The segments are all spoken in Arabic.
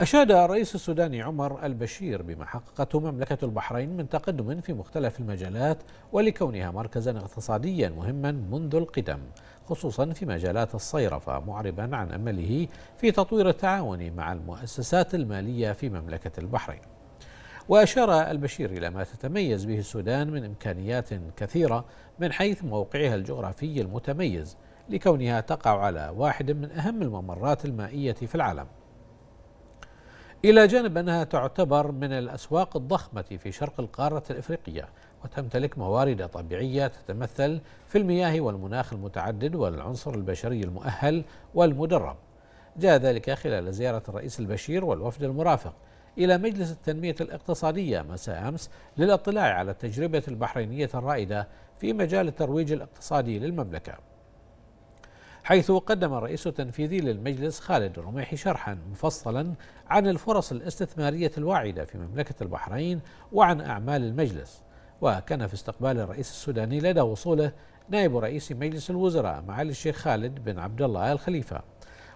أشاد الرئيس السوداني عمر البشير بما حققته مملكة البحرين من تقدم في مختلف المجالات ولكونها مركزا اقتصاديا مهما منذ القدم خصوصا في مجالات الصيرفة معربا عن أمله في تطوير التعاون مع المؤسسات المالية في مملكة البحرين وأشار البشير إلى ما تتميز به السودان من إمكانيات كثيرة من حيث موقعها الجغرافي المتميز لكونها تقع على واحد من أهم الممرات المائية في العالم إلى جانب أنها تعتبر من الأسواق الضخمة في شرق القارة الإفريقية وتمتلك موارد طبيعية تتمثل في المياه والمناخ المتعدد والعنصر البشري المؤهل والمدرب جاء ذلك خلال زيارة الرئيس البشير والوفد المرافق إلى مجلس التنمية الاقتصادية مساء أمس للاطلاع على التجربة البحرينية الرائدة في مجال الترويج الاقتصادي للمملكة حيث قدم الرئيس التنفيذي للمجلس خالد الرميحي شرحا مفصلا عن الفرص الاستثمارية الواعدة في مملكة البحرين وعن أعمال المجلس وكان في استقبال الرئيس السوداني لدى وصوله نائب رئيس مجلس الوزراء معالي الشيخ خالد بن عبد الله آل خليفة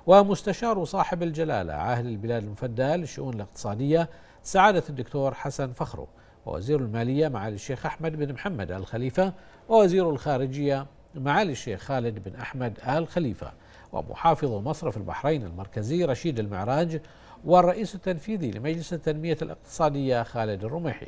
ومستشار صاحب الجلالة عاهل البلاد المفدى للشؤون الاقتصادية سعادة الدكتور حسن فخرو ووزير المالية معالي الشيخ أحمد بن محمد الخليفة ووزير الخارجية معالي الشيخ خالد بن أحمد آل خليفة ومحافظ مصرف البحرين المركزي رشيد المعراج والرئيس التنفيذي لمجلس التنمية الاقتصادية خالد الرميحي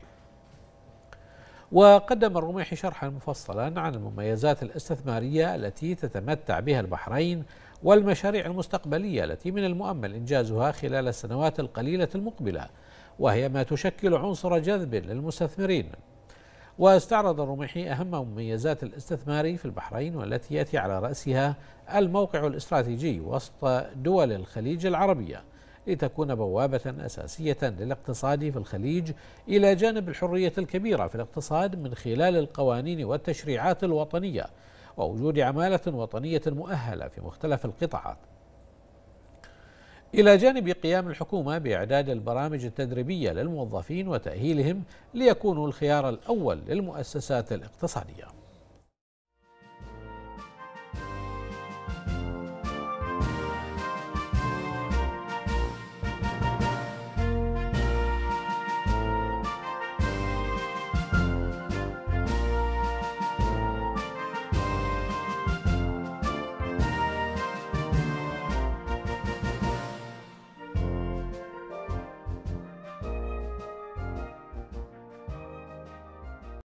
وقدم الرميحي شرحا مفصلا عن المميزات الاستثمارية التي تتمتع بها البحرين والمشاريع المستقبلية التي من المؤمل إنجازها خلال السنوات القليلة المقبلة وهي ما تشكل عنصر جذب للمستثمرين واستعرض الرمحي أهم مميزات الاستثمار في البحرين والتي يأتي على رأسها الموقع الاستراتيجي وسط دول الخليج العربية لتكون بوابة أساسية للاقتصاد في الخليج إلى جانب الحرية الكبيرة في الاقتصاد من خلال القوانين والتشريعات الوطنية ووجود عمالة وطنية مؤهلة في مختلف القطاعات إلى جانب قيام الحكومة بإعداد البرامج التدريبية للموظفين وتأهيلهم ليكونوا الخيار الأول للمؤسسات الاقتصادية